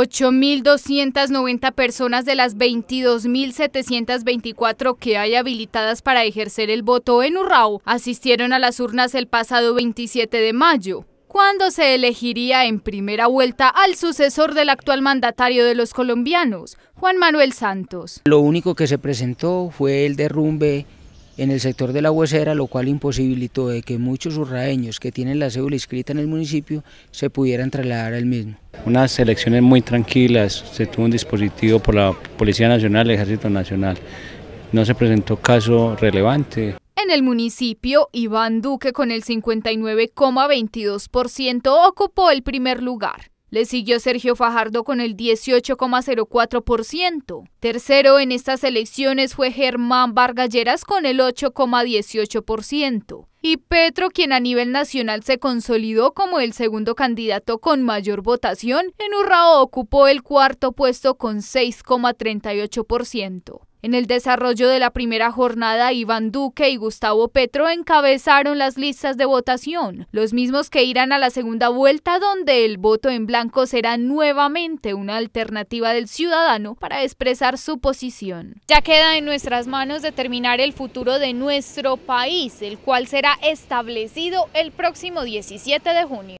8.290 personas de las 22.724 que hay habilitadas para ejercer el voto en Urrao asistieron a las urnas el pasado 27 de mayo, cuando se elegiría en primera vuelta al sucesor del actual mandatario de los colombianos, Juan Manuel Santos. Lo único que se presentó fue el derrumbe en el sector de la huesera, lo cual imposibilitó de que muchos urraeños que tienen la cédula inscrita en el municipio se pudieran trasladar al mismo unas elecciones muy tranquilas, se tuvo un dispositivo por la Policía Nacional, el Ejército Nacional. No se presentó caso relevante. En el municipio, Iván Duque con el 59,22% ocupó el primer lugar. Le siguió Sergio Fajardo con el 18,04%. Tercero en estas elecciones fue Germán Vargalleras con el 8,18%. Y Petro, quien a nivel nacional se consolidó como el segundo candidato con mayor votación, en Urrao ocupó el cuarto puesto con 6,38%. En el desarrollo de la primera jornada, Iván Duque y Gustavo Petro encabezaron las listas de votación, los mismos que irán a la segunda vuelta donde el voto en blanco será nuevamente una alternativa del ciudadano para expresar su posición. Ya queda en nuestras manos determinar el futuro de nuestro país, el cual será establecido el próximo 17 de junio.